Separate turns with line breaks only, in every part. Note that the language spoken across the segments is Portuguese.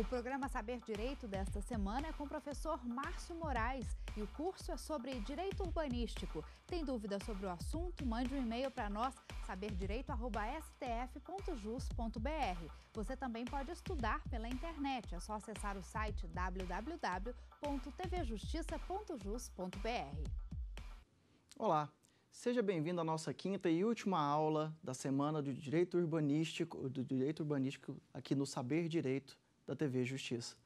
O programa Saber Direito desta semana é com o professor Márcio Moraes e o curso é sobre direito urbanístico. Tem dúvidas sobre o assunto? Mande um e-mail para nós, saberdireito.stf.jus.br. Você também pode estudar pela internet, é só acessar o site www.tvjustiça.jus.br. Olá, Seja bem-vindo à nossa quinta e última aula da semana do direito urbanístico, do direito urbanístico aqui no Saber Direito da TV Justiça.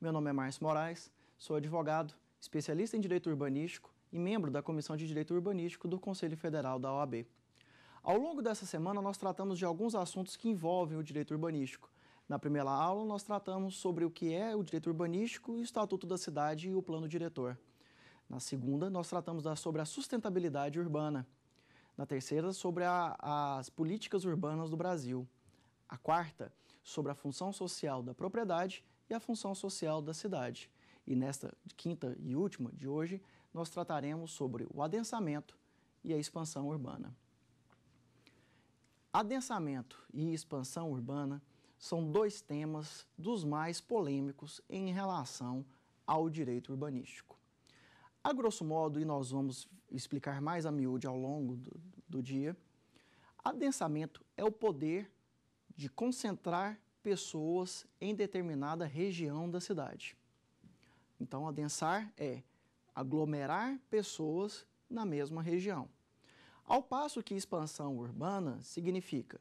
Meu nome é Márcio Moraes, sou advogado, especialista em direito urbanístico e membro da Comissão de Direito Urbanístico do Conselho Federal da OAB. Ao longo dessa semana, nós tratamos de alguns assuntos que envolvem o direito urbanístico. Na primeira aula, nós tratamos sobre o que é o direito urbanístico, o Estatuto da Cidade e o Plano Diretor. Na segunda, nós tratamos sobre a sustentabilidade urbana. Na terceira, sobre a, as políticas urbanas do Brasil. A quarta, sobre a função social da propriedade e a função social da cidade. E nesta quinta e última de hoje, nós trataremos sobre o adensamento e a expansão urbana. Adensamento e expansão urbana são dois temas dos mais polêmicos em relação ao direito urbanístico. A grosso modo, e nós vamos explicar mais a miúde ao longo do, do dia, adensamento é o poder de concentrar pessoas em determinada região da cidade. Então, adensar é aglomerar pessoas na mesma região. Ao passo que expansão urbana significa,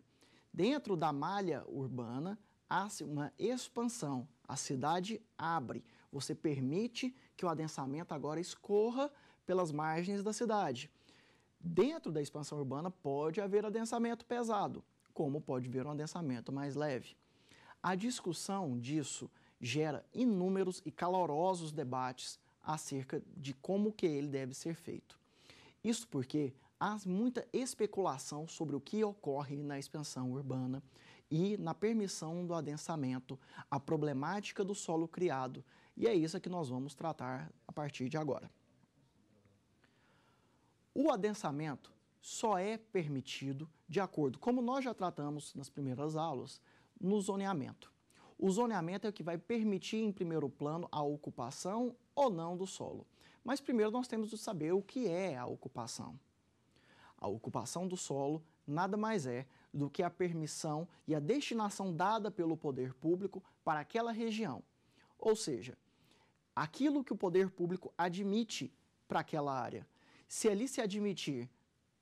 dentro da malha urbana, há uma expansão, a cidade abre, você permite que o adensamento agora escorra pelas margens da cidade. Dentro da expansão urbana pode haver adensamento pesado, como pode ver um adensamento mais leve. A discussão disso gera inúmeros e calorosos debates acerca de como que ele deve ser feito. Isso porque há muita especulação sobre o que ocorre na expansão urbana e na permissão do adensamento, a problemática do solo criado, e é isso que nós vamos tratar a partir de agora. O adensamento só é permitido de acordo, como nós já tratamos nas primeiras aulas, no zoneamento. O zoneamento é o que vai permitir, em primeiro plano, a ocupação ou não do solo. Mas primeiro nós temos de saber o que é a ocupação. A ocupação do solo nada mais é do que a permissão e a destinação dada pelo poder público para aquela região. Ou seja, aquilo que o poder público admite para aquela área. Se ali se admitir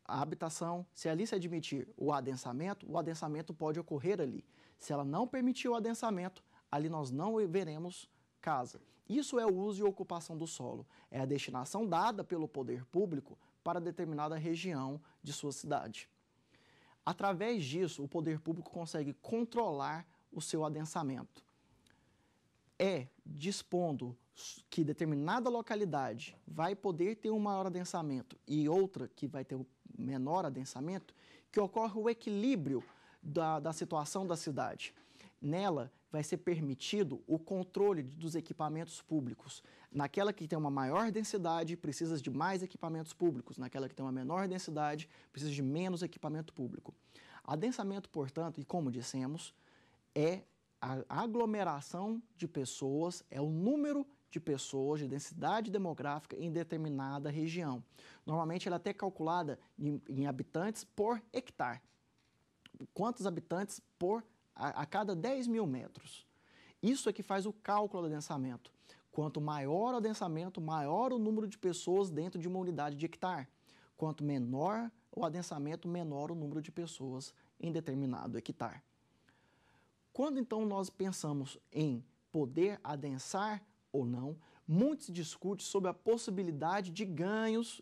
a habitação, se ali se admitir o adensamento, o adensamento pode ocorrer ali. Se ela não permitir o adensamento, ali nós não veremos casa. Isso é o uso e ocupação do solo. É a destinação dada pelo poder público para determinada região de sua cidade. Através disso, o poder público consegue controlar o seu adensamento. É dispondo que determinada localidade vai poder ter um maior adensamento e outra que vai ter menor adensamento, que ocorre o equilíbrio da, da situação da cidade. Nela vai ser permitido o controle dos equipamentos públicos. Naquela que tem uma maior densidade, precisa de mais equipamentos públicos. Naquela que tem uma menor densidade, precisa de menos equipamento público. Adensamento, portanto, e como dissemos, é a aglomeração de pessoas, é o número de pessoas de densidade demográfica em determinada região. Normalmente ela é até calculada em, em habitantes por hectare. Quantos habitantes por a, a cada 10 mil metros? Isso é que faz o cálculo do adensamento. Quanto maior o adensamento, maior o número de pessoas dentro de uma unidade de hectare. Quanto menor o adensamento, menor o número de pessoas em determinado hectare. Quando então nós pensamos em poder adensar ou não. Muito se discute sobre a possibilidade de ganhos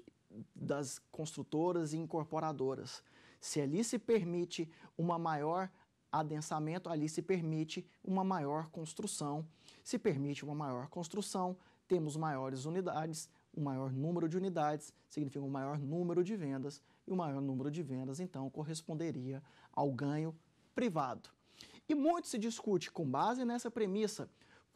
das construtoras e incorporadoras. Se ali se permite uma maior adensamento, ali se permite uma maior construção. Se permite uma maior construção, temos maiores unidades, um maior número de unidades significa um maior número de vendas, e o um maior número de vendas, então, corresponderia ao ganho privado. E muito se discute, com base nessa premissa,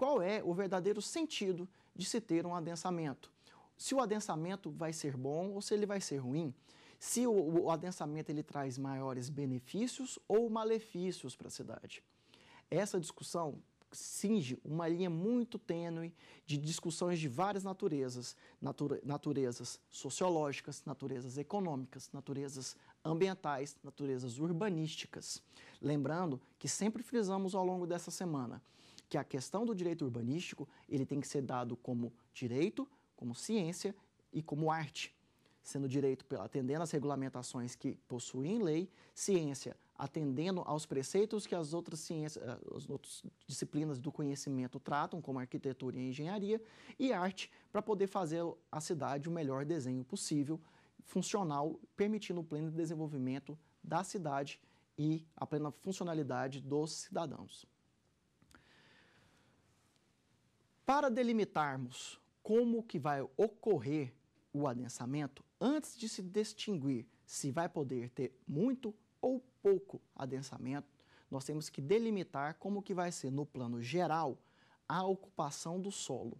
qual é o verdadeiro sentido de se ter um adensamento. Se o adensamento vai ser bom ou se ele vai ser ruim, se o, o adensamento ele traz maiores benefícios ou malefícios para a cidade. Essa discussão cinge uma linha muito tênue de discussões de várias naturezas, naturezas sociológicas, naturezas econômicas, naturezas ambientais, naturezas urbanísticas. Lembrando que sempre frisamos ao longo dessa semana, que a questão do direito urbanístico ele tem que ser dado como direito, como ciência e como arte, sendo direito pela atendendo às regulamentações que possuem em lei, ciência atendendo aos preceitos que as outras ciências, eh, as outras disciplinas do conhecimento tratam, como arquitetura e engenharia, e arte para poder fazer a cidade o melhor desenho possível, funcional, permitindo o pleno desenvolvimento da cidade e a plena funcionalidade dos cidadãos. Para delimitarmos como que vai ocorrer o adensamento, antes de se distinguir se vai poder ter muito ou pouco adensamento, nós temos que delimitar como que vai ser no plano geral a ocupação do solo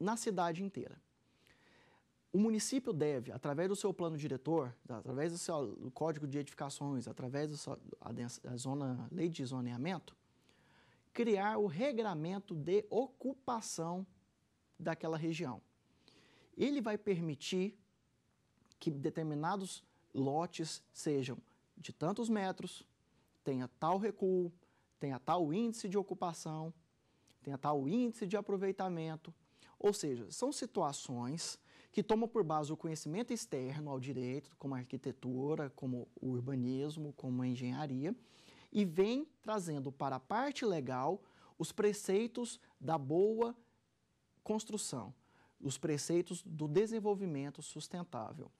na cidade inteira. O município deve, através do seu plano diretor, através do seu código de edificações, através da zona, lei de zoneamento, criar o regramento de ocupação daquela região. Ele vai permitir que determinados lotes sejam de tantos metros, tenha tal recuo, tenha tal índice de ocupação, tenha tal índice de aproveitamento. Ou seja, são situações que tomam por base o conhecimento externo ao direito, como a arquitetura, como o urbanismo, como a engenharia, e vem trazendo para a parte legal os preceitos da boa construção, os preceitos do desenvolvimento sustentável.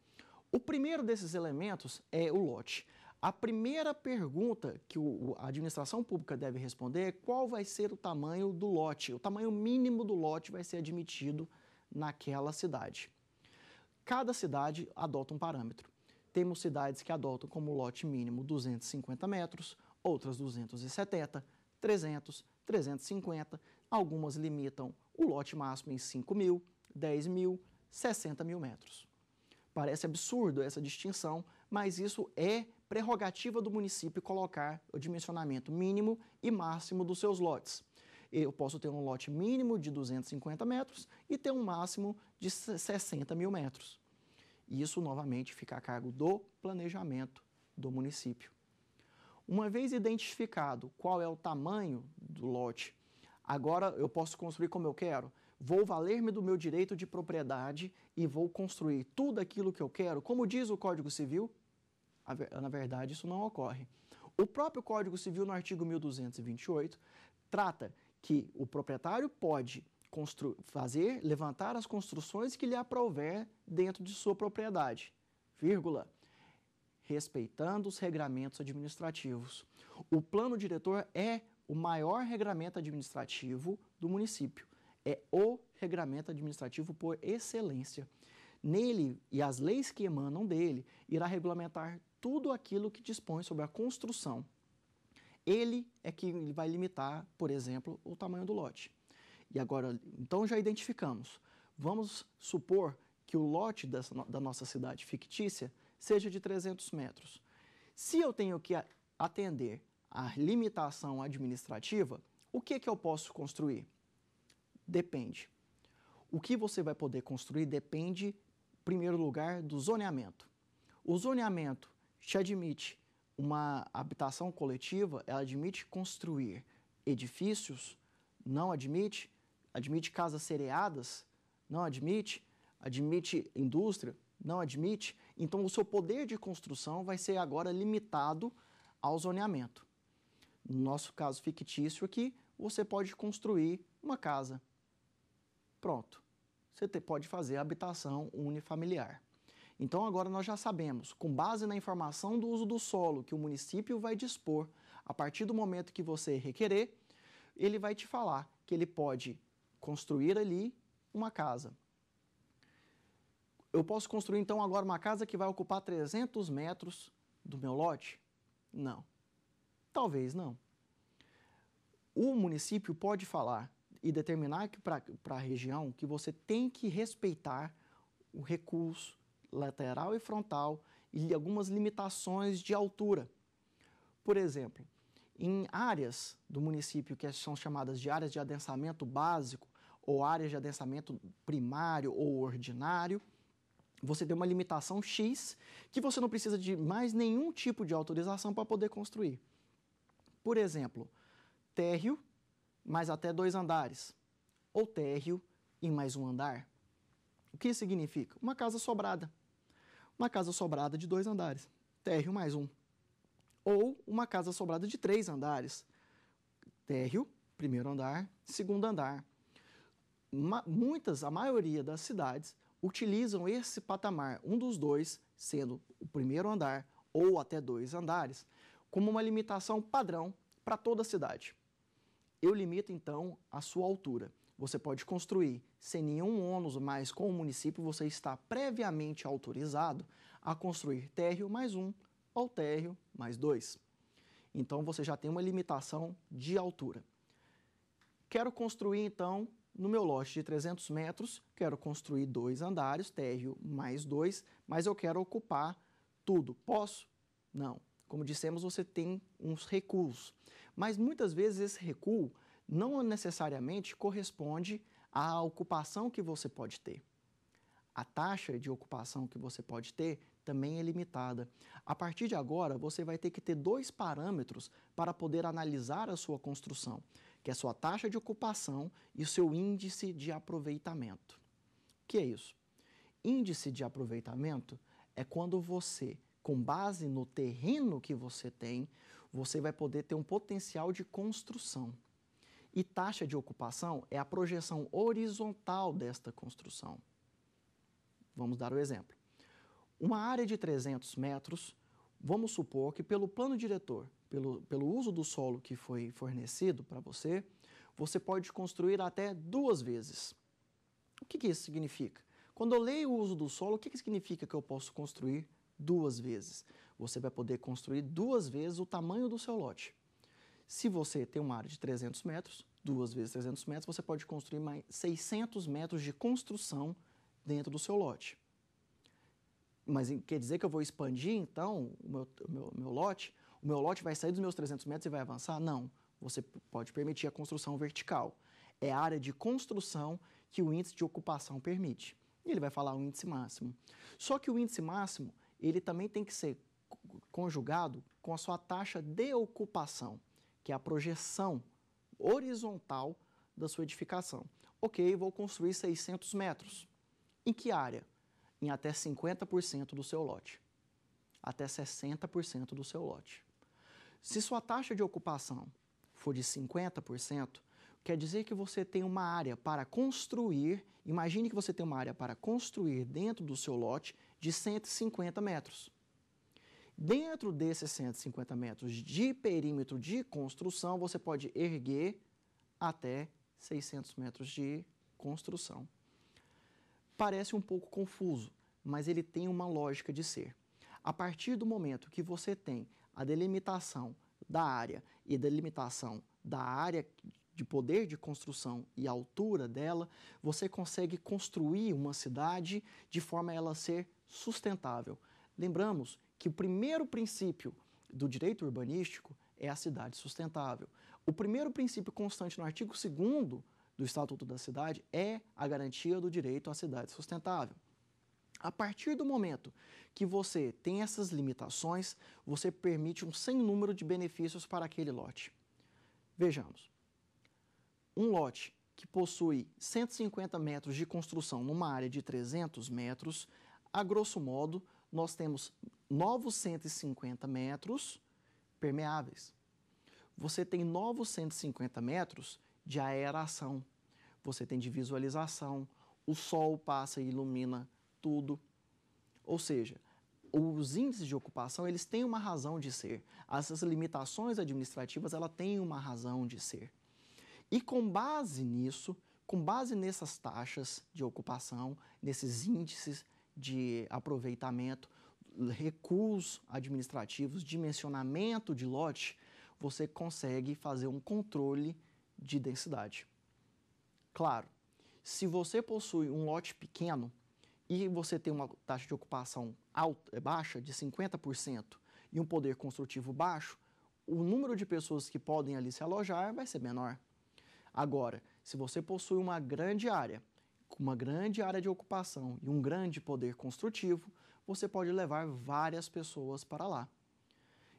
O primeiro desses elementos é o lote. A primeira pergunta que a administração pública deve responder é qual vai ser o tamanho do lote, o tamanho mínimo do lote vai ser admitido naquela cidade. Cada cidade adota um parâmetro. Temos cidades que adotam como lote mínimo 250 metros, outras 270, 300, 350, algumas limitam o lote máximo em 5 mil, 10 mil, 60 mil metros. Parece absurdo essa distinção, mas isso é prerrogativa do município colocar o dimensionamento mínimo e máximo dos seus lotes. Eu posso ter um lote mínimo de 250 metros e ter um máximo de 60 mil metros. Isso, novamente, fica a cargo do planejamento do município. Uma vez identificado qual é o tamanho do lote, agora eu posso construir como eu quero. Vou valer-me do meu direito de propriedade e vou construir tudo aquilo que eu quero, como diz o Código Civil. Na verdade, isso não ocorre. O próprio Código Civil, no artigo 1228, trata que o proprietário pode fazer, levantar as construções que lhe aprouver dentro de sua propriedade, vírgula respeitando os regramentos administrativos. O plano diretor é o maior regramento administrativo do município. É o regramento administrativo por excelência. Nele e as leis que emanam dele irá regulamentar tudo aquilo que dispõe sobre a construção. Ele é que vai limitar, por exemplo, o tamanho do lote. E agora, então já identificamos. Vamos supor que o lote da nossa cidade fictícia seja de 300 metros. Se eu tenho que atender a limitação administrativa, o que, que eu posso construir? Depende. O que você vai poder construir depende, em primeiro lugar, do zoneamento. O zoneamento te admite uma habitação coletiva, ela admite construir edifícios, não admite, admite casas cereadas, não admite, admite indústria, não admite. Então, o seu poder de construção vai ser agora limitado ao zoneamento. No nosso caso fictício aqui, você pode construir uma casa. Pronto. Você pode fazer habitação unifamiliar. Então, agora nós já sabemos, com base na informação do uso do solo que o município vai dispor, a partir do momento que você requerer, ele vai te falar que ele pode construir ali uma casa, eu posso construir então agora uma casa que vai ocupar 300 metros do meu lote? Não. Talvez não. O município pode falar e determinar para a região que você tem que respeitar o recurso lateral e frontal e algumas limitações de altura. Por exemplo, em áreas do município que são chamadas de áreas de adensamento básico ou áreas de adensamento primário ou ordinário, você tem uma limitação X que você não precisa de mais nenhum tipo de autorização para poder construir. Por exemplo, térreo mais até dois andares, ou térreo e mais um andar. O que isso significa? Uma casa sobrada. Uma casa sobrada de dois andares, térreo mais um. Ou uma casa sobrada de três andares, térreo, primeiro andar, segundo andar. muitas, a maioria das cidades utilizam esse patamar, um dos dois, sendo o primeiro andar ou até dois andares, como uma limitação padrão para toda a cidade. Eu limito então a sua altura. Você pode construir sem nenhum ônus, mas com o município você está previamente autorizado a construir térreo mais um ou térreo mais dois. Então você já tem uma limitação de altura. Quero construir então no meu lote de 300 metros, quero construir dois andares, térreo mais dois, mas eu quero ocupar tudo. Posso? Não. Como dissemos, você tem uns recuos. Mas muitas vezes esse recuo não necessariamente corresponde à ocupação que você pode ter. A taxa de ocupação que você pode ter também é limitada. A partir de agora, você vai ter que ter dois parâmetros para poder analisar a sua construção que é a sua taxa de ocupação e o seu índice de aproveitamento. O que é isso? Índice de aproveitamento é quando você, com base no terreno que você tem, você vai poder ter um potencial de construção. E taxa de ocupação é a projeção horizontal desta construção. Vamos dar o um exemplo. Uma área de 300 metros, vamos supor que pelo plano diretor pelo, pelo uso do solo que foi fornecido para você, você pode construir até duas vezes. O que, que isso significa? Quando eu leio o uso do solo, o que, que significa que eu posso construir duas vezes? Você vai poder construir duas vezes o tamanho do seu lote. Se você tem uma área de 300 metros, duas vezes 300 metros, você pode construir mais 600 metros de construção dentro do seu lote. Mas quer dizer que eu vou expandir, então, o meu, meu, meu lote o meu lote vai sair dos meus 300 metros e vai avançar? Não. Você pode permitir a construção vertical. É a área de construção que o índice de ocupação permite. E ele vai falar o índice máximo. Só que o índice máximo, ele também tem que ser conjugado com a sua taxa de ocupação, que é a projeção horizontal da sua edificação. Ok, vou construir 600 metros. Em que área? Em até 50% do seu lote até 60% do seu lote. Se sua taxa de ocupação for de 50%, quer dizer que você tem uma área para construir, imagine que você tem uma área para construir dentro do seu lote de 150 metros. Dentro desses 150 metros de perímetro de construção, você pode erguer até 600 metros de construção. Parece um pouco confuso, mas ele tem uma lógica de ser. A partir do momento que você tem a delimitação da área e delimitação da área de poder de construção e altura dela, você consegue construir uma cidade de forma a ela ser sustentável. Lembramos que o primeiro princípio do direito urbanístico é a cidade sustentável. O primeiro princípio constante no artigo 2 do Estatuto da Cidade é a garantia do direito à cidade sustentável. A partir do momento que você tem essas limitações, você permite um sem número de benefícios para aquele lote. Vejamos. Um lote que possui 150 metros de construção numa área de 300 metros, a grosso modo, nós temos novos 150 metros permeáveis. Você tem novos 150 metros de aeração, você tem de visualização, o sol passa e ilumina tudo. Ou seja, os índices de ocupação eles têm uma razão de ser. Essas limitações administrativas ela tem uma razão de ser. E com base nisso, com base nessas taxas de ocupação, nesses índices de aproveitamento, recursos administrativos, dimensionamento de lote, você consegue fazer um controle de densidade. Claro, se você possui um lote pequeno, e você tem uma taxa de ocupação alta, é baixa de 50% e um poder construtivo baixo, o número de pessoas que podem ali se alojar vai ser menor. Agora, se você possui uma grande área, com uma grande área de ocupação e um grande poder construtivo, você pode levar várias pessoas para lá.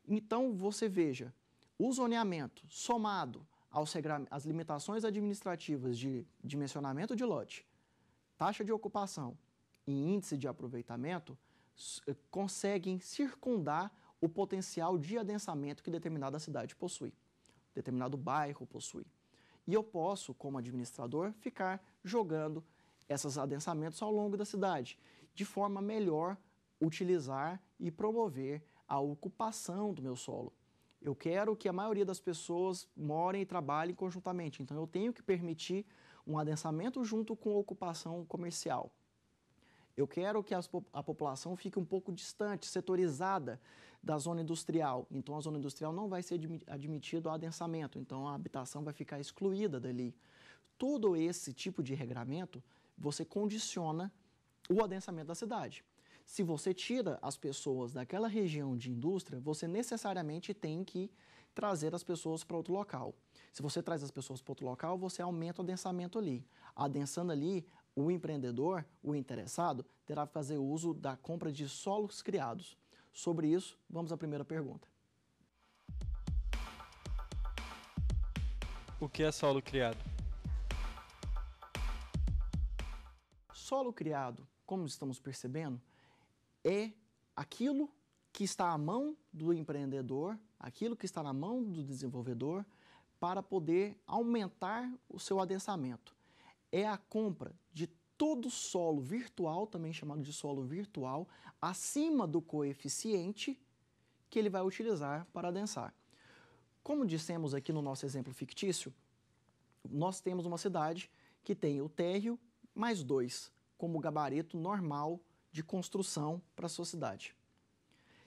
Então, você veja, o zoneamento somado às limitações administrativas de dimensionamento de lote, taxa de ocupação e índice de aproveitamento eh, conseguem circundar o potencial de adensamento que determinada cidade possui, determinado bairro possui. E eu posso, como administrador, ficar jogando esses adensamentos ao longo da cidade, de forma melhor utilizar e promover a ocupação do meu solo. Eu quero que a maioria das pessoas morem e trabalhem conjuntamente, então eu tenho que permitir um adensamento junto com ocupação comercial. Eu quero que as, a população fique um pouco distante, setorizada da zona industrial. Então, a zona industrial não vai ser admitido adensamento. Então, a habitação vai ficar excluída dali. Todo esse tipo de regramento, você condiciona o adensamento da cidade. Se você tira as pessoas daquela região de indústria, você necessariamente tem que trazer as pessoas para outro local. Se você traz as pessoas para outro local, você aumenta o adensamento ali. Adensando ali, o empreendedor, o interessado, terá que fazer uso da compra de solos criados. Sobre isso, vamos à primeira pergunta. O que é solo criado? Solo criado, como estamos percebendo, é aquilo que está à mão do empreendedor, aquilo que está na mão do desenvolvedor, para poder aumentar o seu adensamento é a compra de todo solo virtual, também chamado de solo virtual, acima do coeficiente que ele vai utilizar para adensar. Como dissemos aqui no nosso exemplo fictício, nós temos uma cidade que tem o térreo mais 2 como gabarito normal de construção para a sua cidade.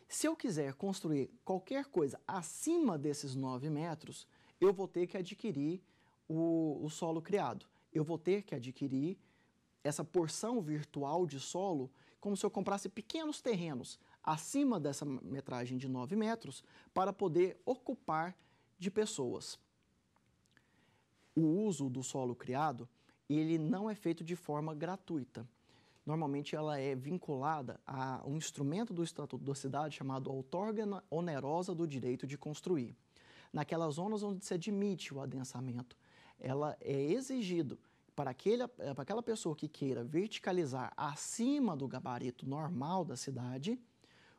Se eu quiser construir qualquer coisa acima desses 9 metros, eu vou ter que adquirir o, o solo criado eu vou ter que adquirir essa porção virtual de solo como se eu comprasse pequenos terrenos acima dessa metragem de 9 metros para poder ocupar de pessoas. O uso do solo criado, ele não é feito de forma gratuita. Normalmente ela é vinculada a um instrumento do Estatuto da Cidade chamado outorga onerosa do direito de construir. Naquelas zonas onde se admite o adensamento, ela é exigido para, aquele, para aquela pessoa que queira verticalizar acima do gabarito normal da cidade,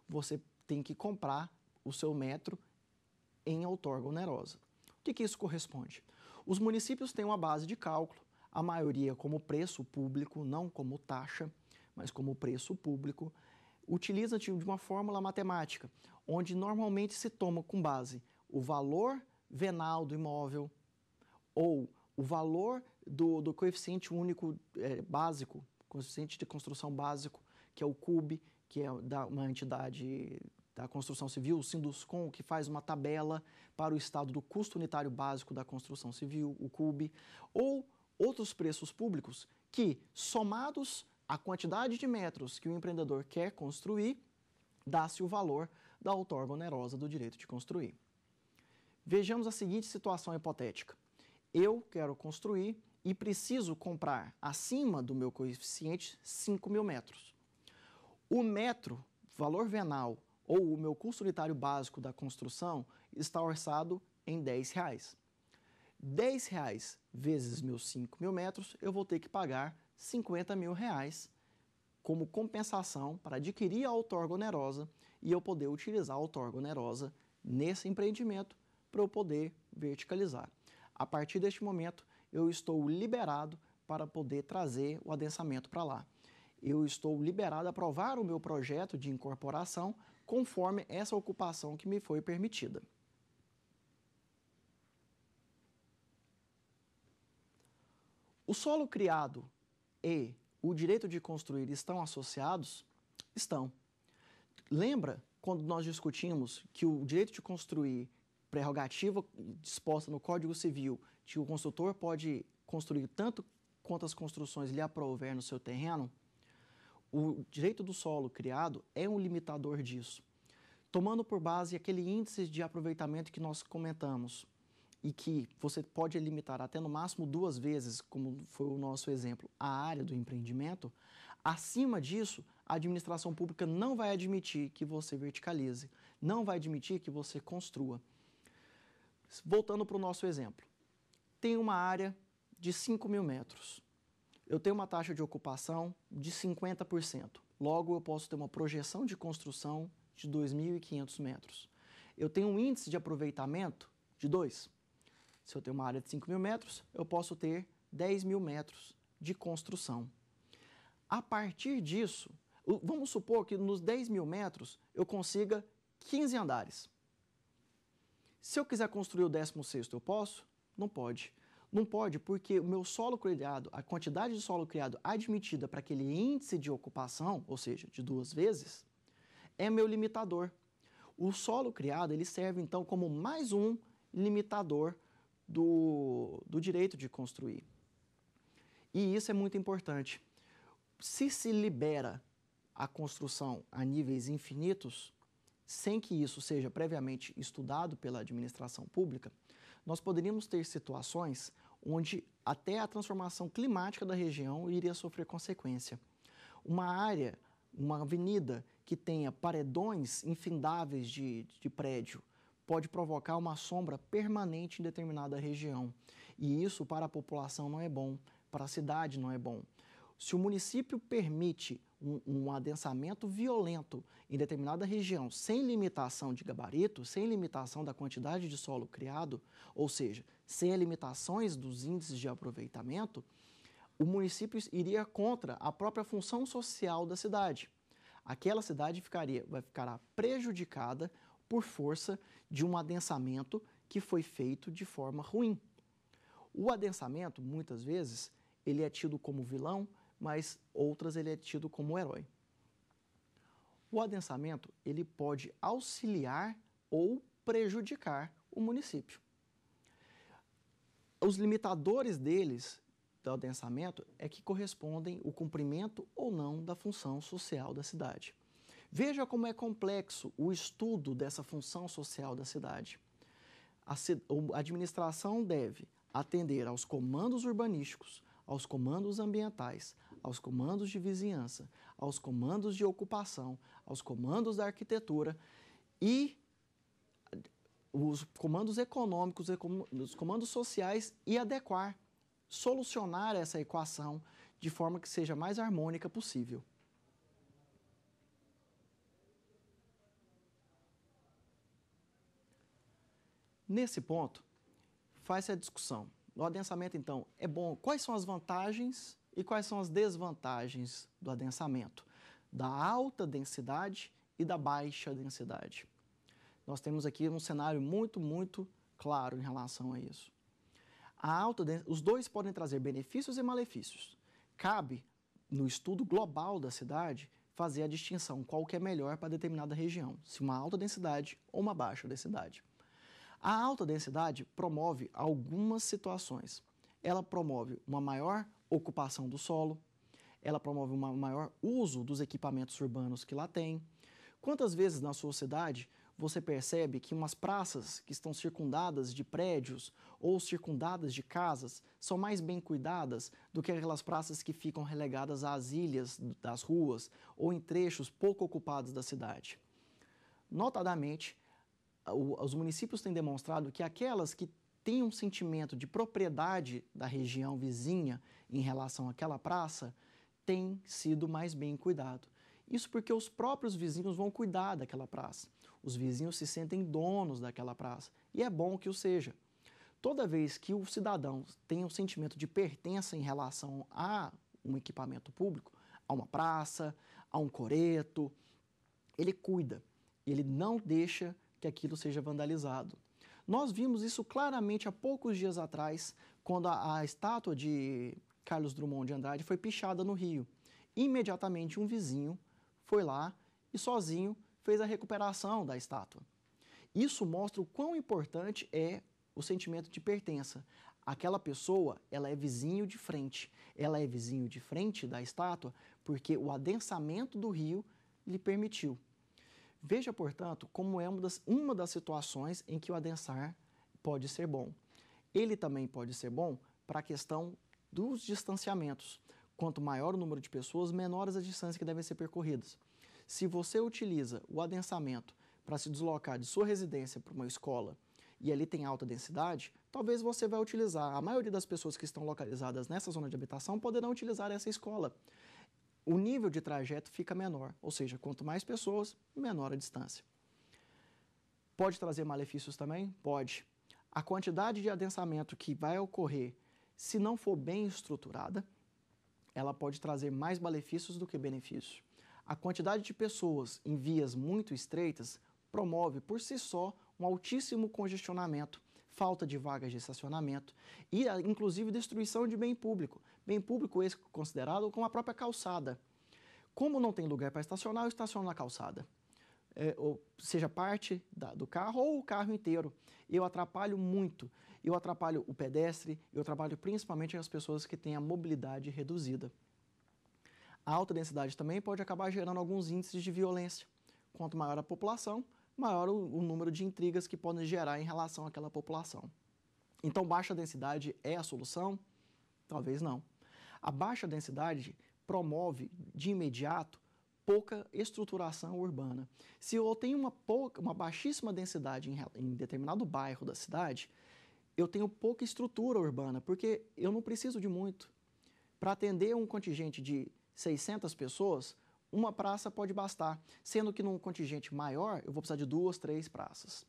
você tem que comprar o seu metro em outorga onerosa. O que, que isso corresponde? Os municípios têm uma base de cálculo, a maioria como preço público, não como taxa, mas como preço público, utiliza de uma fórmula matemática, onde normalmente se toma com base o valor venal do imóvel, ou o valor do, do coeficiente único é, básico, coeficiente de construção básico, que é o CUB, que é da, uma entidade da construção civil, o Sinduscom, que faz uma tabela para o estado do custo unitário básico da construção civil, o CUB, ou outros preços públicos que, somados à quantidade de metros que o empreendedor quer construir, dá-se o valor da outorga onerosa do direito de construir. Vejamos a seguinte situação hipotética eu quero construir e preciso comprar acima do meu coeficiente 5 mil metros. O metro, valor venal ou o meu custo unitário básico da construção está orçado em 10 reais. 10 reais vezes meus 5 mil metros, eu vou ter que pagar 50 mil reais como compensação para adquirir a outorga onerosa e eu poder utilizar a outorga onerosa nesse empreendimento para eu poder verticalizar. A partir deste momento, eu estou liberado para poder trazer o adensamento para lá. Eu estou liberado a aprovar o meu projeto de incorporação conforme essa ocupação que me foi permitida. O solo criado e o direito de construir estão associados? Estão. Lembra quando nós discutimos que o direito de construir prerrogativa disposta no Código Civil de que o construtor pode construir tanto quantas construções lhe aprouver no seu terreno, o direito do solo criado é um limitador disso. Tomando por base aquele índice de aproveitamento que nós comentamos e que você pode limitar até no máximo duas vezes, como foi o nosso exemplo, a área do empreendimento, acima disso, a administração pública não vai admitir que você verticalize, não vai admitir que você construa. Voltando para o nosso exemplo, tem uma área de 5 mil metros. Eu tenho uma taxa de ocupação de 50%. Logo, eu posso ter uma projeção de construção de 2.500 metros. Eu tenho um índice de aproveitamento de 2. Se eu tenho uma área de 5 mil metros, eu posso ter 10 mil metros de construção. A partir disso, vamos supor que nos 10 mil metros eu consiga 15 andares. Se eu quiser construir o 16, eu posso? Não pode. Não pode, porque o meu solo criado, a quantidade de solo criado admitida para aquele índice de ocupação, ou seja, de duas vezes, é meu limitador. O solo criado ele serve então como mais um limitador do, do direito de construir. E isso é muito importante. Se se libera a construção a níveis infinitos, sem que isso seja previamente estudado pela administração pública, nós poderíamos ter situações onde até a transformação climática da região iria sofrer consequência. Uma área, uma avenida que tenha paredões infindáveis de, de prédio pode provocar uma sombra permanente em determinada região. E isso para a população não é bom, para a cidade não é bom. Se o município permite um, um adensamento violento em determinada região, sem limitação de gabarito, sem limitação da quantidade de solo criado, ou seja, sem limitações dos índices de aproveitamento, o município iria contra a própria função social da cidade. Aquela cidade ficaria, vai ficar prejudicada por força de um adensamento que foi feito de forma ruim. O adensamento, muitas vezes, ele é tido como vilão, mas outras ele é tido como herói. O adensamento ele pode auxiliar ou prejudicar o município. Os limitadores deles do adensamento é que correspondem o cumprimento ou não da função social da cidade. Veja como é complexo o estudo dessa função social da cidade. A administração deve atender aos comandos urbanísticos, aos comandos ambientais, aos comandos de vizinhança, aos comandos de ocupação, aos comandos da arquitetura e os comandos econômicos, os comandos sociais e adequar, solucionar essa equação de forma que seja mais harmônica possível. Nesse ponto, faz-se a discussão. O adensamento, então, é bom. Quais são as vantagens e quais são as desvantagens do adensamento? Da alta densidade e da baixa densidade. Nós temos aqui um cenário muito, muito claro em relação a isso. A alta, os dois podem trazer benefícios e malefícios. Cabe, no estudo global da cidade, fazer a distinção qual que é melhor para determinada região, se uma alta densidade ou uma baixa densidade. A alta densidade promove algumas situações. Ela promove uma maior ocupação do solo, ela promove um maior uso dos equipamentos urbanos que lá tem. Quantas vezes na sua cidade você percebe que umas praças que estão circundadas de prédios ou circundadas de casas são mais bem cuidadas do que aquelas praças que ficam relegadas às ilhas das ruas ou em trechos pouco ocupados da cidade? Notadamente, os municípios têm demonstrado que aquelas que tem um sentimento de propriedade da região vizinha em relação àquela praça, tem sido mais bem cuidado. Isso porque os próprios vizinhos vão cuidar daquela praça. Os vizinhos se sentem donos daquela praça e é bom que o seja. Toda vez que o cidadão tem um sentimento de pertença em relação a um equipamento público, a uma praça, a um coreto, ele cuida, ele não deixa que aquilo seja vandalizado. Nós vimos isso claramente há poucos dias atrás, quando a, a estátua de Carlos Drummond de Andrade foi pichada no Rio. Imediatamente um vizinho foi lá e sozinho fez a recuperação da estátua. Isso mostra o quão importante é o sentimento de pertença. Aquela pessoa, ela é vizinho de frente. Ela é vizinho de frente da estátua porque o adensamento do rio lhe permitiu. Veja, portanto, como é uma das, uma das situações em que o adensar pode ser bom. Ele também pode ser bom para a questão dos distanciamentos. Quanto maior o número de pessoas, menores as distâncias que devem ser percorridas. Se você utiliza o adensamento para se deslocar de sua residência para uma escola e ali tem alta densidade, talvez você vai utilizar. A maioria das pessoas que estão localizadas nessa zona de habitação poderão utilizar essa escola o nível de trajeto fica menor, ou seja, quanto mais pessoas, menor a distância. Pode trazer malefícios também? Pode. A quantidade de adensamento que vai ocorrer, se não for bem estruturada, ela pode trazer mais malefícios do que benefícios. A quantidade de pessoas em vias muito estreitas promove por si só um altíssimo congestionamento, falta de vagas de estacionamento e, inclusive, destruição de bem público, bem público esse considerado, como a própria calçada. Como não tem lugar para estacionar, eu estaciono na calçada. É, ou seja parte da, do carro ou o carro inteiro. Eu atrapalho muito. Eu atrapalho o pedestre, eu atrapalho principalmente as pessoas que têm a mobilidade reduzida. A alta densidade também pode acabar gerando alguns índices de violência. Quanto maior a população, maior o, o número de intrigas que podem gerar em relação àquela população. Então, baixa densidade é a solução? Talvez não. A baixa densidade promove de imediato pouca estruturação urbana. Se eu tenho uma, pouca, uma baixíssima densidade em, em determinado bairro da cidade, eu tenho pouca estrutura urbana, porque eu não preciso de muito. Para atender um contingente de 600 pessoas, uma praça pode bastar, sendo que num contingente maior eu vou precisar de duas, três praças.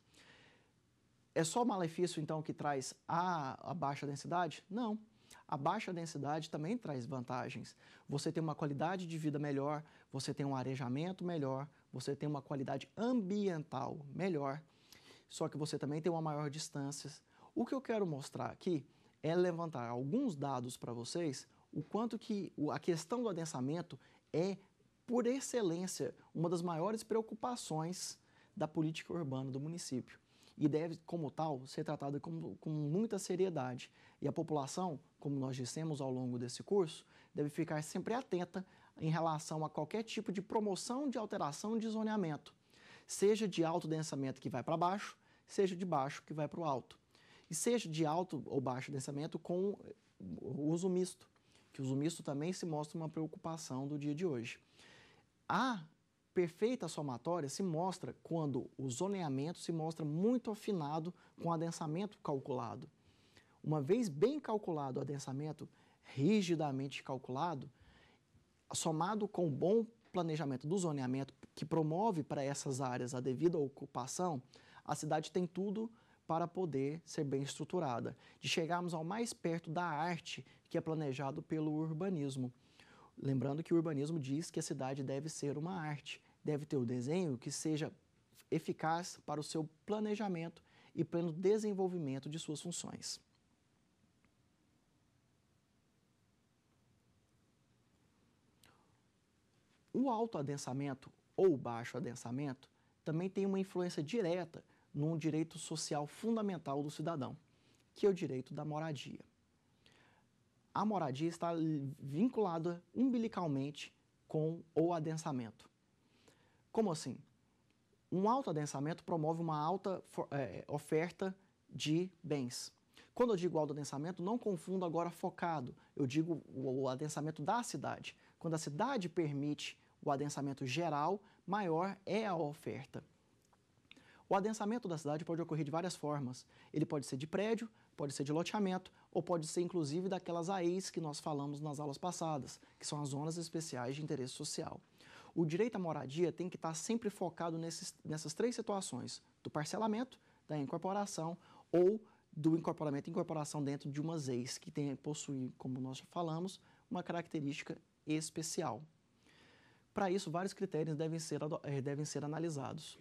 É só malefício então que traz a, a baixa densidade? Não. A baixa densidade também traz vantagens. Você tem uma qualidade de vida melhor, você tem um arejamento melhor, você tem uma qualidade ambiental melhor, só que você também tem uma maior distância. O que eu quero mostrar aqui é levantar alguns dados para vocês o quanto que a questão do adensamento é, por excelência, uma das maiores preocupações da política urbana do município e deve, como tal, ser tratada com, com muita seriedade. E a população, como nós dissemos ao longo desse curso, deve ficar sempre atenta em relação a qualquer tipo de promoção de alteração de zoneamento, seja de alto densamento que vai para baixo, seja de baixo que vai para o alto. E seja de alto ou baixo densamento com uso misto, que o uso misto também se mostra uma preocupação do dia de hoje. Há Perfeita somatória se mostra quando o zoneamento se mostra muito afinado com o adensamento calculado. Uma vez bem calculado o adensamento, rigidamente calculado, somado com o bom planejamento do zoneamento, que promove para essas áreas a devida ocupação, a cidade tem tudo para poder ser bem estruturada, de chegarmos ao mais perto da arte que é planejado pelo urbanismo. Lembrando que o urbanismo diz que a cidade deve ser uma arte, deve ter o um desenho que seja eficaz para o seu planejamento e pleno desenvolvimento de suas funções. O alto adensamento ou baixo adensamento também tem uma influência direta num direito social fundamental do cidadão, que é o direito da moradia a moradia está vinculada umbilicalmente com o adensamento. Como assim? Um alto adensamento promove uma alta é, oferta de bens. Quando eu digo alto adensamento, não confundo agora focado, eu digo o adensamento da cidade. Quando a cidade permite o adensamento geral, maior é a oferta. O adensamento da cidade pode ocorrer de várias formas. Ele pode ser de prédio, pode ser de loteamento, ou pode ser inclusive daquelas AEIs que nós falamos nas aulas passadas, que são as zonas especiais de interesse social. O direito à moradia tem que estar sempre focado nesses, nessas três situações, do parcelamento, da incorporação ou do incorporamento e incorporação dentro de umas ex que tem, possui, como nós já falamos, uma característica especial. Para isso, vários critérios devem ser, eh, devem ser analisados.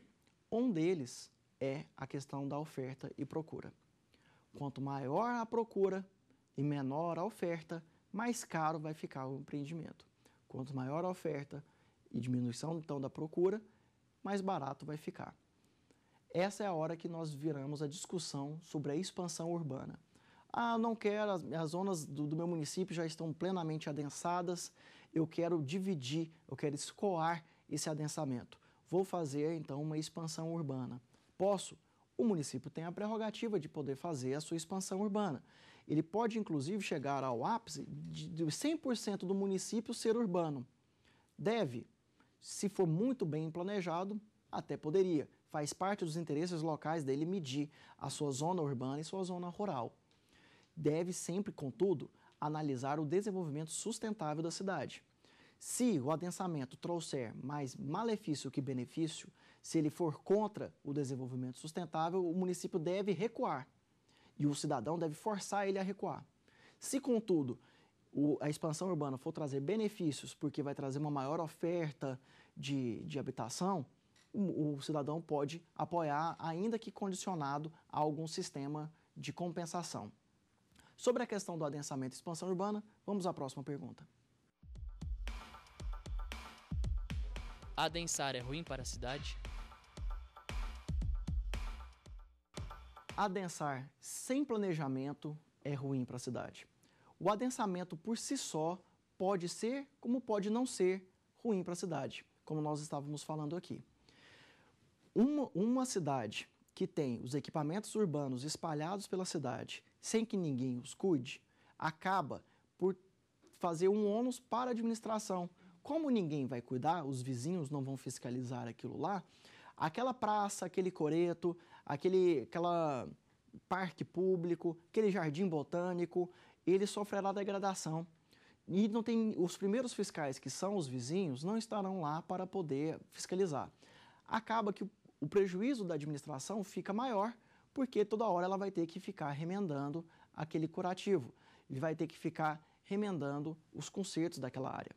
Um deles é a questão da oferta e procura. Quanto maior a procura e menor a oferta, mais caro vai ficar o empreendimento. Quanto maior a oferta e diminuição então da procura, mais barato vai ficar. Essa é a hora que nós viramos a discussão sobre a expansão urbana. Ah, não quero, as, as zonas do, do meu município já estão plenamente adensadas, eu quero dividir, eu quero escoar esse adensamento. Vou fazer então uma expansão urbana. Posso? o município tem a prerrogativa de poder fazer a sua expansão urbana. Ele pode, inclusive, chegar ao ápice de 100% do município ser urbano. Deve, se for muito bem planejado, até poderia. Faz parte dos interesses locais dele medir a sua zona urbana e sua zona rural. Deve sempre, contudo, analisar o desenvolvimento sustentável da cidade. Se o adensamento trouxer mais malefício que benefício, se ele for contra o desenvolvimento sustentável, o município deve recuar e o cidadão deve forçar ele a recuar. Se, contudo, o, a expansão urbana for trazer benefícios, porque vai trazer uma maior oferta de, de habitação, o, o cidadão pode apoiar, ainda que condicionado a algum sistema de compensação. Sobre a questão do adensamento e expansão urbana, vamos à próxima pergunta. Adensar é ruim para a cidade? Adensar sem planejamento é ruim para a cidade. O adensamento por si só pode ser, como pode não ser, ruim para a cidade, como nós estávamos falando aqui. Uma, uma cidade que tem os equipamentos urbanos espalhados pela cidade sem que ninguém os cuide, acaba por fazer um ônus para a administração. Como ninguém vai cuidar, os vizinhos não vão fiscalizar aquilo lá, aquela praça, aquele coreto, aquele, aquela parque público, aquele jardim botânico, ele sofrerá degradação. E não tem os primeiros fiscais que são os vizinhos não estarão lá para poder fiscalizar. Acaba que o prejuízo da administração fica maior, porque toda hora ela vai ter que ficar remendando aquele curativo. Ele vai ter que ficar remendando os consertos daquela área.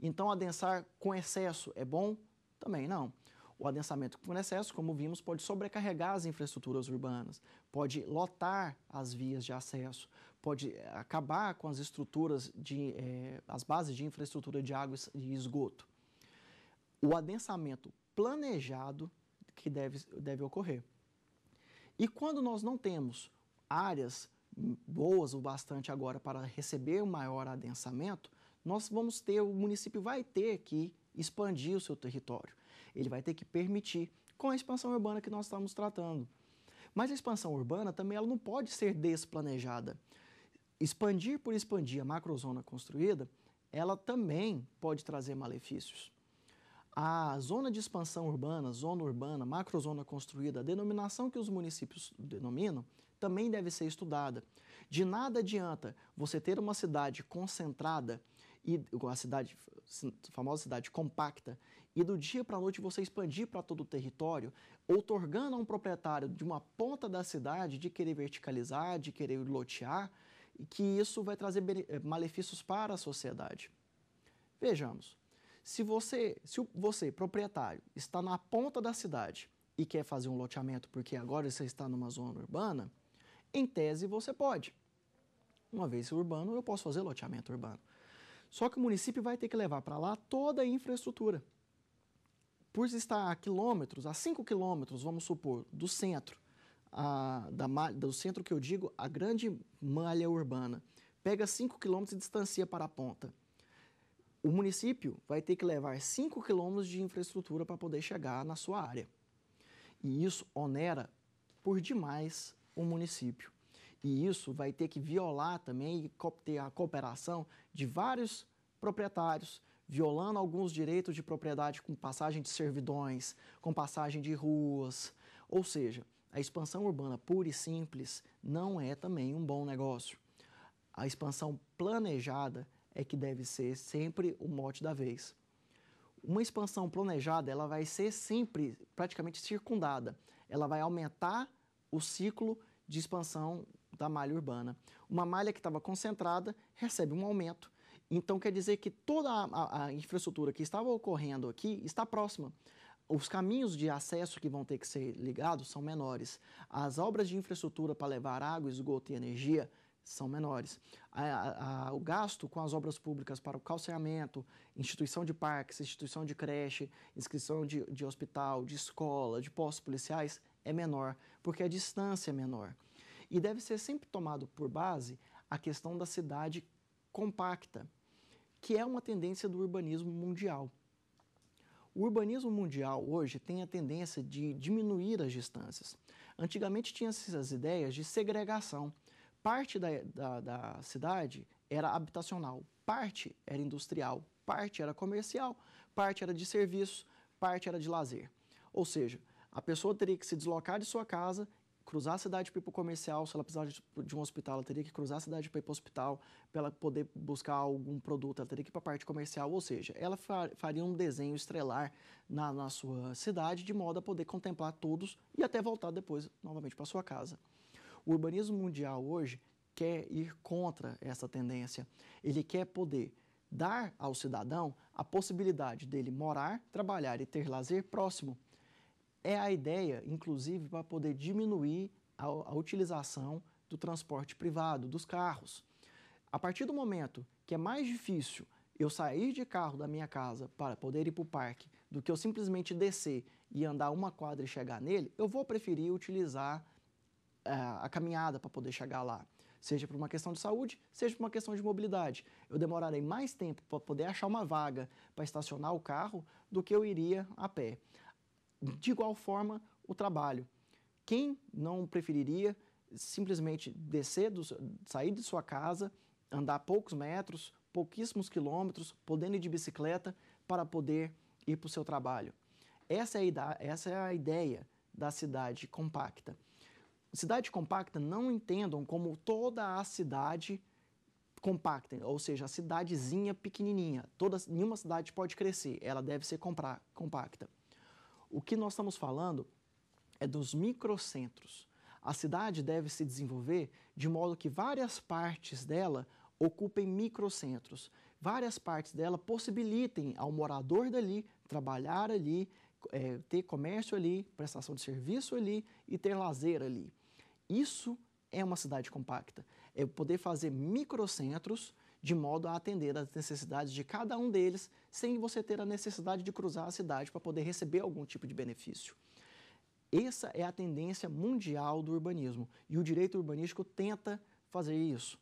Então, adensar com excesso é bom? Também não. O adensamento com excesso, como vimos, pode sobrecarregar as infraestruturas urbanas, pode lotar as vias de acesso, pode eh, acabar com as estruturas de eh, as bases de infraestrutura de água e esgoto. O adensamento planejado que deve, deve ocorrer. E quando nós não temos áreas boas o bastante agora para receber o maior adensamento, nós vamos ter, o município vai ter que expandir o seu território ele vai ter que permitir com a expansão urbana que nós estamos tratando. Mas a expansão urbana também ela não pode ser desplanejada. Expandir por expandir a macrozona construída, ela também pode trazer malefícios. A zona de expansão urbana, zona urbana, macrozona construída, a denominação que os municípios denominam, também deve ser estudada. De nada adianta você ter uma cidade concentrada e a cidade, a famosa cidade compacta, e do dia para a noite você expandir para todo o território, outorgando a um proprietário de uma ponta da cidade de querer verticalizar, de querer lotear, e que isso vai trazer eh, malefícios para a sociedade. Vejamos, se você, se você, proprietário, está na ponta da cidade e quer fazer um loteamento porque agora você está numa zona urbana, em tese você pode. Uma vez urbano, eu posso fazer loteamento urbano. Só que o município vai ter que levar para lá toda a infraestrutura por estar a quilômetros, a 5 quilômetros, vamos supor, do centro, a, da, do centro que eu digo, a grande malha urbana, pega 5 quilômetros e distancia para a ponta. O município vai ter que levar 5 quilômetros de infraestrutura para poder chegar na sua área. E isso onera por demais o município. E isso vai ter que violar também e ter a cooperação de vários proprietários, violando alguns direitos de propriedade com passagem de servidões, com passagem de ruas. Ou seja, a expansão urbana pura e simples não é também um bom negócio. A expansão planejada é que deve ser sempre o mote da vez. Uma expansão planejada, ela vai ser sempre praticamente circundada. Ela vai aumentar o ciclo de expansão da malha urbana. Uma malha que estava concentrada recebe um aumento então quer dizer que toda a, a infraestrutura que estava ocorrendo aqui está próxima os caminhos de acesso que vão ter que ser ligados são menores. As obras de infraestrutura para levar água, esgoto e energia são menores. A, a, o gasto com as obras públicas para o calceamento, instituição de parques, instituição de creche, inscrição de, de hospital, de escola, de postos policiais é menor, porque a distância é menor. E deve ser sempre tomado por base a questão da cidade compacta que é uma tendência do urbanismo mundial. O urbanismo mundial hoje tem a tendência de diminuir as distâncias. Antigamente tinha essas ideias de segregação. Parte da, da, da cidade era habitacional, parte era industrial, parte era comercial, parte era de serviço, parte era de lazer. Ou seja, a pessoa teria que se deslocar de sua casa cruzar a cidade para ir para o comercial, se ela precisasse de um hospital, ela teria que cruzar a cidade para ir para o hospital, para ela poder buscar algum produto, ela teria que ir para a parte comercial, ou seja, ela faria um desenho estrelar na, na sua cidade, de modo a poder contemplar todos e até voltar depois novamente para sua casa. O urbanismo mundial hoje quer ir contra essa tendência. Ele quer poder dar ao cidadão a possibilidade dele morar, trabalhar e ter lazer próximo é a ideia, inclusive, para poder diminuir a, a utilização do transporte privado, dos carros. A partir do momento que é mais difícil eu sair de carro da minha casa para poder ir para o parque do que eu simplesmente descer e andar uma quadra e chegar nele, eu vou preferir utilizar uh, a caminhada para poder chegar lá. Seja por uma questão de saúde, seja por uma questão de mobilidade. Eu demorarei mais tempo para poder achar uma vaga para estacionar o carro do que eu iria a pé. De igual forma, o trabalho. Quem não preferiria simplesmente descer, do, sair de sua casa, andar poucos metros, pouquíssimos quilômetros, podendo ir de bicicleta para poder ir para o seu trabalho? Essa é, essa é a ideia da cidade compacta. Cidade compacta não entendam como toda a cidade compacta, ou seja, a cidadezinha pequenininha. Toda, nenhuma cidade pode crescer, ela deve ser comprar compacta. O que nós estamos falando é dos microcentros. A cidade deve se desenvolver de modo que várias partes dela ocupem microcentros. Várias partes dela possibilitem ao morador dali trabalhar ali, é, ter comércio ali, prestação de serviço ali e ter lazer ali. Isso é uma cidade compacta. É poder fazer microcentros de modo a atender às necessidades de cada um deles, sem você ter a necessidade de cruzar a cidade para poder receber algum tipo de benefício. Essa é a tendência mundial do urbanismo e o direito urbanístico tenta fazer isso.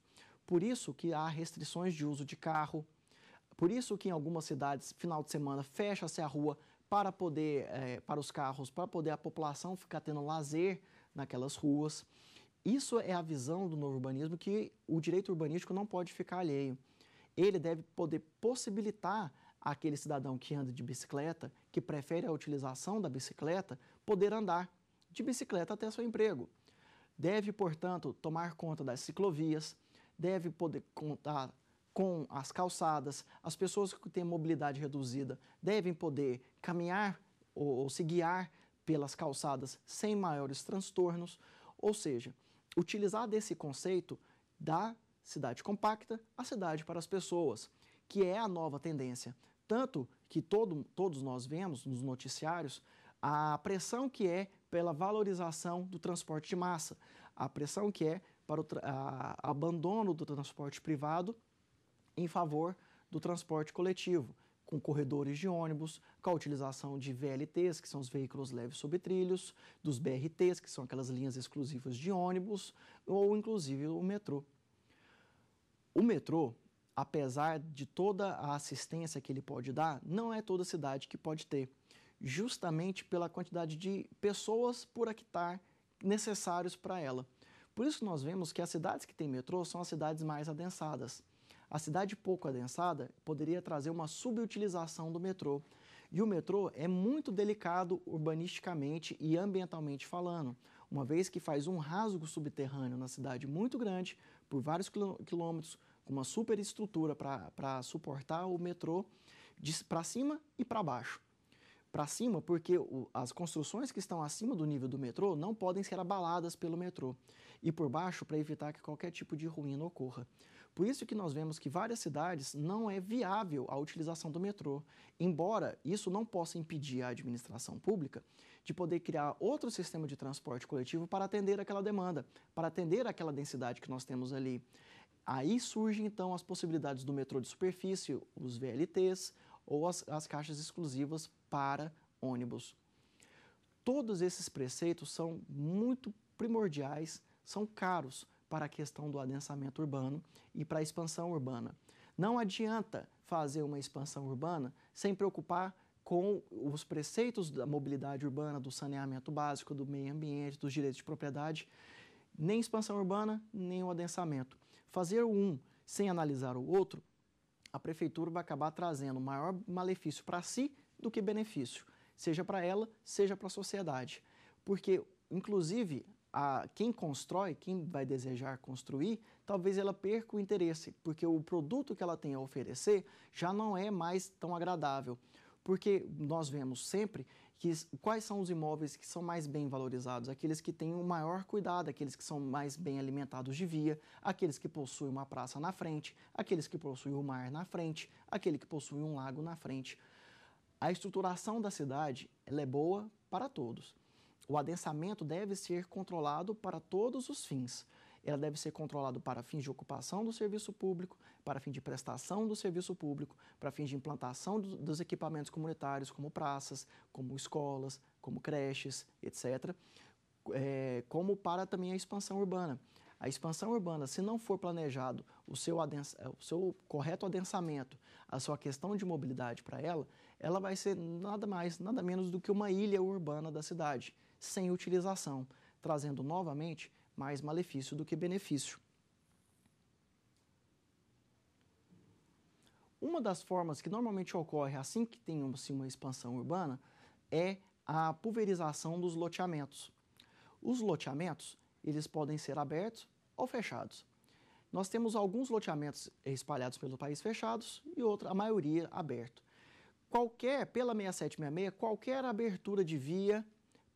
Por isso que há restrições de uso de carro, por isso que em algumas cidades, final de semana, fecha-se a rua para poder, é, para os carros, para poder a população ficar tendo lazer naquelas ruas. Isso é a visão do novo urbanismo que o direito urbanístico não pode ficar alheio. Ele deve poder possibilitar aquele cidadão que anda de bicicleta, que prefere a utilização da bicicleta, poder andar de bicicleta até seu emprego. Deve, portanto, tomar conta das ciclovias, deve poder contar com as calçadas, as pessoas que têm mobilidade reduzida devem poder caminhar ou, ou se guiar pelas calçadas sem maiores transtornos, ou seja, utilizar desse conceito da cidade compacta à cidade para as pessoas, que é a nova tendência. Tanto que todo, todos nós vemos nos noticiários a pressão que é pela valorização do transporte de massa, a pressão que é para o abandono do transporte privado em favor do transporte coletivo com corredores de ônibus, com a utilização de VLTs, que são os veículos leves sobre trilhos, dos BRTs, que são aquelas linhas exclusivas de ônibus, ou inclusive o metrô. O metrô, apesar de toda a assistência que ele pode dar, não é toda cidade que pode ter, justamente pela quantidade de pessoas por hectare necessários para ela. Por isso nós vemos que as cidades que têm metrô são as cidades mais adensadas. A cidade pouco adensada poderia trazer uma subutilização do metrô. E o metrô é muito delicado urbanisticamente e ambientalmente falando, uma vez que faz um rasgo subterrâneo na cidade muito grande, por vários quilômetros, com uma superestrutura para suportar o metrô, para cima e para baixo. Para cima, porque o, as construções que estão acima do nível do metrô não podem ser abaladas pelo metrô. E por baixo, para evitar que qualquer tipo de ruína ocorra. Por isso que nós vemos que várias cidades não é viável a utilização do metrô, embora isso não possa impedir a administração pública de poder criar outro sistema de transporte coletivo para atender aquela demanda, para atender aquela densidade que nós temos ali. Aí surgem então as possibilidades do metrô de superfície, os VLTs ou as, as caixas exclusivas para ônibus. Todos esses preceitos são muito primordiais, são caros, para a questão do adensamento urbano e para a expansão urbana. Não adianta fazer uma expansão urbana sem preocupar com os preceitos da mobilidade urbana, do saneamento básico, do meio ambiente, dos direitos de propriedade, nem expansão urbana, nem o adensamento. Fazer um sem analisar o outro, a prefeitura vai acabar trazendo maior malefício para si do que benefício, seja para ela, seja para a sociedade. Porque, inclusive, a, quem constrói, quem vai desejar construir, talvez ela perca o interesse, porque o produto que ela tem a oferecer já não é mais tão agradável. Porque nós vemos sempre que, quais são os imóveis que são mais bem valorizados, aqueles que têm o um maior cuidado, aqueles que são mais bem alimentados de via, aqueles que possuem uma praça na frente, aqueles que possuem o um mar na frente, aquele que possui um lago na frente. A estruturação da cidade ela é boa para todos. O adensamento deve ser controlado para todos os fins. Ela deve ser controlada para fins de ocupação do serviço público, para fins de prestação do serviço público, para fins de implantação do, dos equipamentos comunitários, como praças, como escolas, como creches, etc., é, como para também a expansão urbana. A expansão urbana, se não for planejado o seu, adens, o seu correto adensamento, a sua questão de mobilidade para ela, ela vai ser nada mais, nada menos do que uma ilha urbana da cidade sem utilização, trazendo novamente mais malefício do que benefício. Uma das formas que normalmente ocorre assim que tem uma, assim, uma expansão urbana é a pulverização dos loteamentos. Os loteamentos, eles podem ser abertos ou fechados. Nós temos alguns loteamentos espalhados pelo país fechados e outra, a maioria aberto. Qualquer, pela 6766, qualquer abertura de via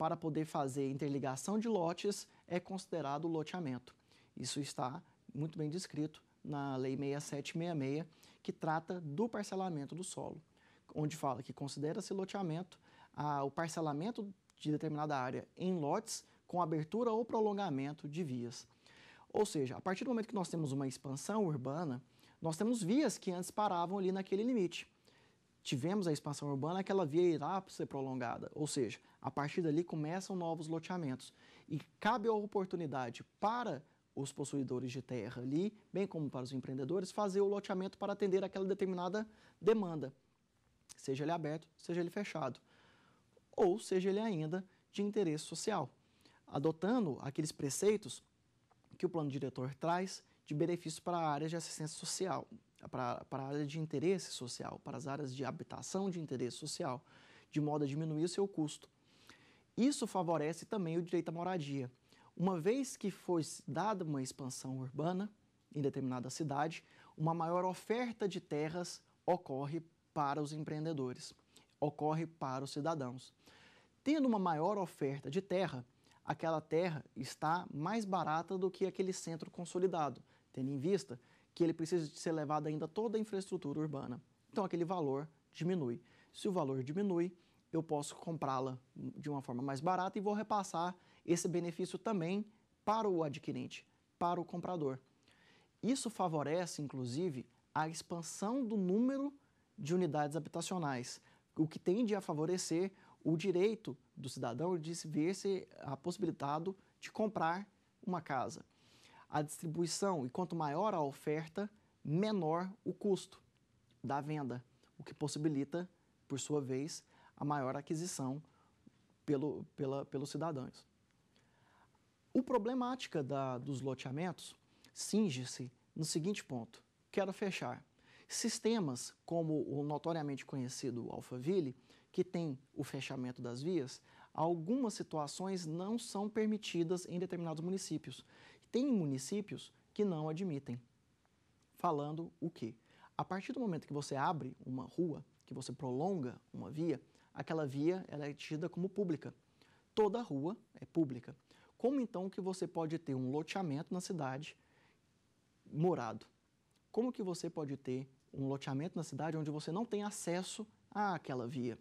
para poder fazer interligação de lotes é considerado loteamento. Isso está muito bem descrito na Lei 6766, que trata do parcelamento do solo, onde fala que considera-se loteamento a, o parcelamento de determinada área em lotes com abertura ou prolongamento de vias. Ou seja, a partir do momento que nós temos uma expansão urbana, nós temos vias que antes paravam ali naquele limite tivemos a expansão urbana, aquela é via irá ser prolongada, ou seja, a partir dali começam novos loteamentos. E cabe a oportunidade para os possuidores de terra ali, bem como para os empreendedores, fazer o loteamento para atender aquela determinada demanda, seja ele aberto, seja ele fechado, ou seja ele ainda de interesse social, adotando aqueles preceitos que o plano diretor traz de benefício para áreas de assistência social, para a área de interesse social, para as áreas de habitação de interesse social, de modo a diminuir o seu custo. Isso favorece também o direito à moradia. Uma vez que foi dada uma expansão urbana em determinada cidade, uma maior oferta de terras ocorre para os empreendedores, ocorre para os cidadãos. Tendo uma maior oferta de terra, aquela terra está mais barata do que aquele centro consolidado, tendo em vista que ele precisa de ser levado ainda toda a infraestrutura urbana. Então aquele valor diminui. Se o valor diminui, eu posso comprá-la de uma forma mais barata e vou repassar esse benefício também para o adquirente, para o comprador. Isso favorece, inclusive, a expansão do número de unidades habitacionais, o que tende a favorecer o direito do cidadão de ver-se a ah, possibilitado de comprar uma casa a distribuição. E quanto maior a oferta, menor o custo da venda, o que possibilita, por sua vez, a maior aquisição pelo, pela, pelos cidadãos. O problemática da, dos loteamentos cinge-se no seguinte ponto. Quero fechar. Sistemas como o notoriamente conhecido Alphaville, que tem o fechamento das vias, algumas situações não são permitidas em determinados municípios tem municípios que não admitem. Falando o quê? A partir do momento que você abre uma rua, que você prolonga uma via, aquela via ela é tida como pública. Toda rua é pública. Como então que você pode ter um loteamento na cidade morado? Como que você pode ter um loteamento na cidade onde você não tem acesso àquela via?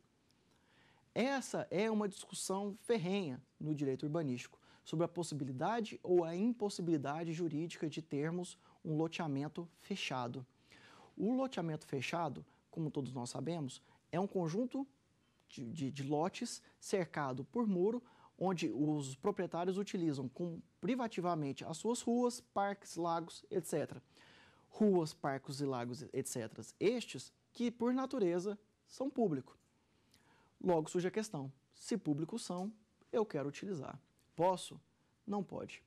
Essa é uma discussão ferrenha no direito urbanístico sobre a possibilidade ou a impossibilidade jurídica de termos um loteamento fechado. O loteamento fechado, como todos nós sabemos, é um conjunto de, de, de lotes cercado por muro, onde os proprietários utilizam com, privativamente as suas ruas, parques, lagos, etc. Ruas, parques e lagos, etc. Estes que, por natureza, são públicos. Logo surge a questão: se públicos são, eu quero utilizar. Posso? Não pode.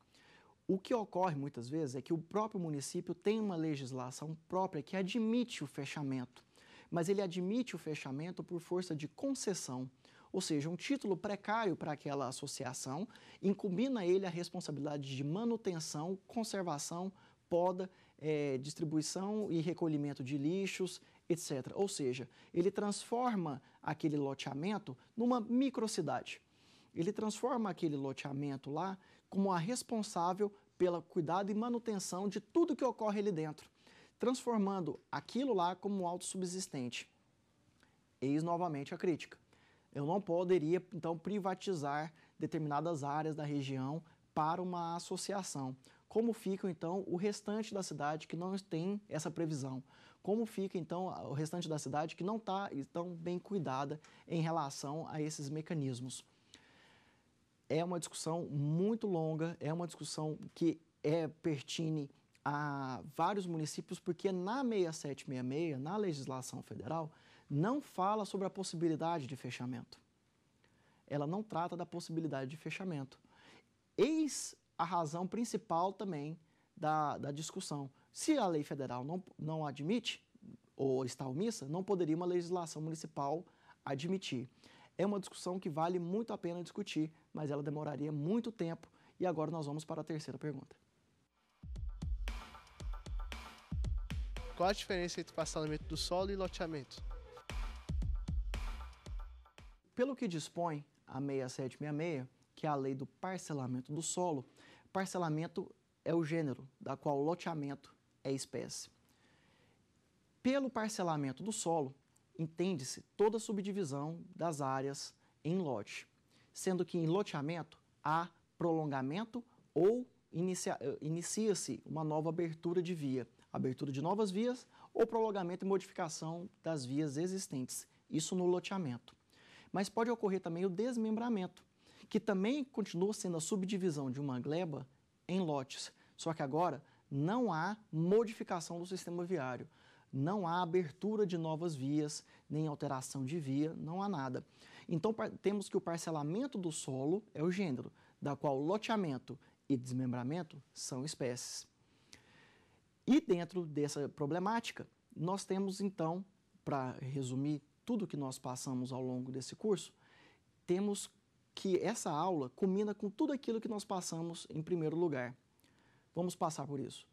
O que ocorre muitas vezes é que o próprio município tem uma legislação própria que admite o fechamento, mas ele admite o fechamento por força de concessão, ou seja, um título precário para aquela associação, incumbindo a ele a responsabilidade de manutenção, conservação, poda, é, distribuição e recolhimento de lixos, etc. Ou seja, ele transforma aquele loteamento numa microcidade ele transforma aquele loteamento lá como a responsável pela cuidado e manutenção de tudo que ocorre ali dentro, transformando aquilo lá como autossubsistente. Eis novamente a crítica. Eu não poderia, então, privatizar determinadas áreas da região para uma associação. Como fica, então, o restante da cidade que não tem essa previsão? Como fica, então, o restante da cidade que não está tão bem cuidada em relação a esses mecanismos? é uma discussão muito longa, é uma discussão que é pertine a vários municípios, porque na 6766, na legislação federal, não fala sobre a possibilidade de fechamento. Ela não trata da possibilidade de fechamento. Eis a razão principal também da, da discussão. Se a lei federal não, não admite, ou está omissa, não poderia uma legislação municipal admitir. É uma discussão que vale muito a pena discutir, mas ela demoraria muito tempo. E agora nós vamos para a terceira pergunta. Qual a diferença entre parcelamento do solo e loteamento? Pelo que dispõe a 6766, que é a lei do parcelamento do solo, parcelamento é o gênero, da qual loteamento é espécie. Pelo parcelamento do solo, entende-se toda subdivisão das áreas em lote sendo que em loteamento há prolongamento ou eh, inicia-se uma nova abertura de via, abertura de novas vias ou prolongamento e modificação das vias existentes, isso no loteamento. Mas pode ocorrer também o desmembramento, que também continua sendo a subdivisão de uma gleba em lotes, só que agora não há modificação do sistema viário, não há abertura de novas vias, nem alteração de via, não há nada. Então temos que o parcelamento do solo é o gênero, da qual loteamento e desmembramento são espécies. E dentro dessa problemática, nós temos então, para resumir tudo que nós passamos ao longo desse curso, temos que essa aula combina com tudo aquilo que nós passamos em primeiro lugar. Vamos passar por isso.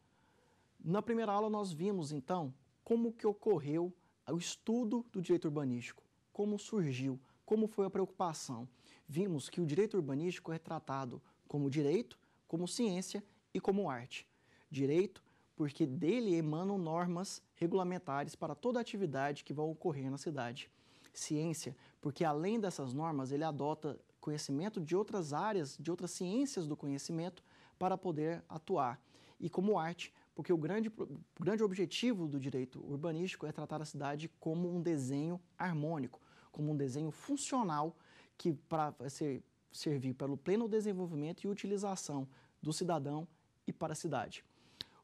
Na primeira aula nós vimos então como que ocorreu o estudo do direito urbanístico, como surgiu, como foi a preocupação? Vimos que o direito urbanístico é tratado como direito, como ciência e como arte. Direito, porque dele emanam normas regulamentares para toda atividade que vai ocorrer na cidade. Ciência, porque além dessas normas, ele adota conhecimento de outras áreas, de outras ciências do conhecimento, para poder atuar. E como arte, porque o grande, o grande objetivo do direito urbanístico é tratar a cidade como um desenho harmônico, como um desenho funcional que para ser, servir para o pleno desenvolvimento e utilização do cidadão e para a cidade.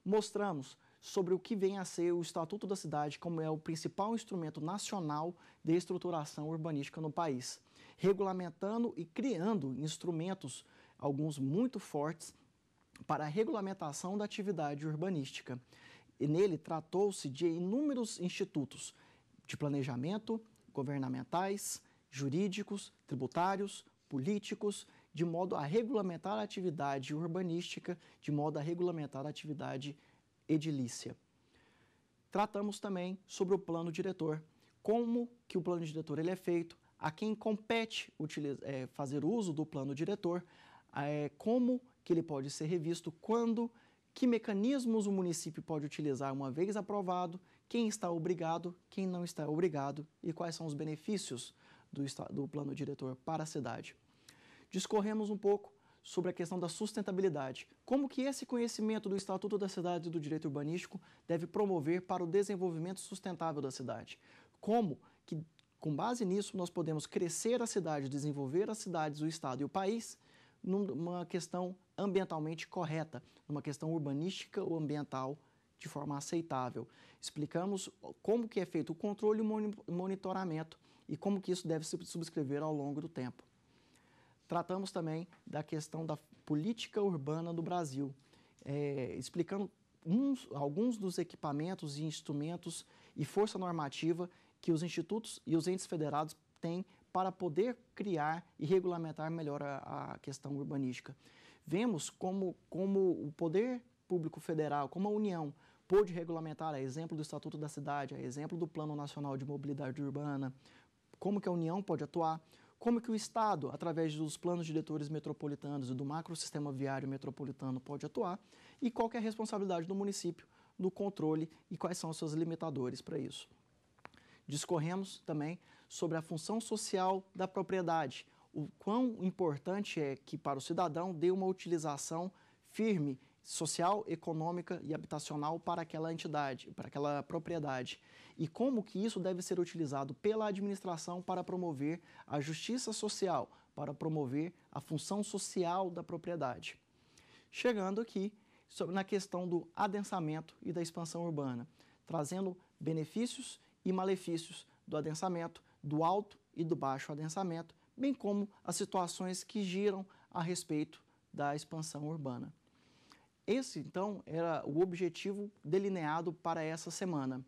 Mostramos sobre o que vem a ser o Estatuto da Cidade, como é o principal instrumento nacional de estruturação urbanística no país, regulamentando e criando instrumentos, alguns muito fortes, para a regulamentação da atividade urbanística. E nele tratou-se de inúmeros institutos de planejamento, governamentais, jurídicos, tributários, políticos, de modo a regulamentar a atividade urbanística, de modo a regulamentar a atividade edilícia. Tratamos também sobre o plano diretor, como que o plano diretor ele é feito, a quem compete utilizar, é, eh, fazer uso do plano diretor, é, como que ele pode ser revisto, quando, que mecanismos o município pode utilizar uma vez aprovado quem está obrigado, quem não está obrigado e quais são os benefícios do, do plano diretor para a cidade. Discorremos um pouco sobre a questão da sustentabilidade, como que esse conhecimento do Estatuto da Cidade e do Direito Urbanístico deve promover para o desenvolvimento sustentável da cidade, como que com base nisso nós podemos crescer a cidade, desenvolver as cidades, o estado e o país numa questão ambientalmente correta, numa questão urbanística ou ambiental correta de forma aceitável. Explicamos como que é feito o controle e o monitoramento e como que isso deve se subscrever ao longo do tempo. Tratamos também da questão da política urbana do Brasil, é, explicando uns, alguns dos equipamentos e instrumentos e força normativa que os institutos e os entes federados têm para poder criar e regulamentar melhor a, a questão urbanística. Vemos como, como o poder público federal, como a União, pôde regulamentar, a exemplo do Estatuto da Cidade, a exemplo do Plano Nacional de Mobilidade Urbana, como que a União pode atuar, como que o Estado, através dos planos diretores metropolitanos e do macrosistema viário metropolitano, pode atuar e qual é a responsabilidade do município no controle e quais são os seus limitadores para isso. Discorremos também sobre a função social da propriedade, o quão importante é que para o cidadão dê uma utilização firme social, econômica e habitacional para aquela entidade, para aquela propriedade, e como que isso deve ser utilizado pela administração para promover a justiça social, para promover a função social da propriedade. Chegando aqui na questão do adensamento e da expansão urbana, trazendo benefícios e malefícios do adensamento, do alto e do baixo adensamento, bem como as situações que giram a respeito da expansão urbana. Esse, então, era o objetivo delineado para essa semana.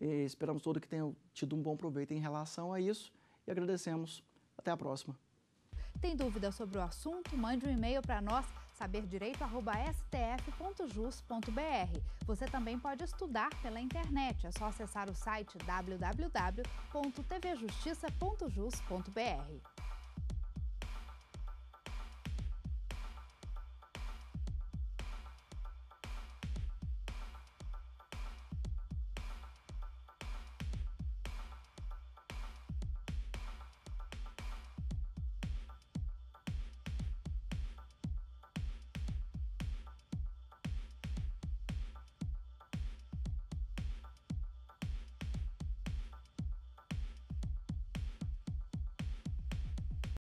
E esperamos todo que tenham tido um bom proveito em relação a isso e agradecemos. Até a próxima. Tem dúvida sobre o assunto? Mande um e-mail para nós, saberdireito.stf.jus.br. Você também pode estudar pela internet. É só acessar o site www.tvjustiça.jus.br.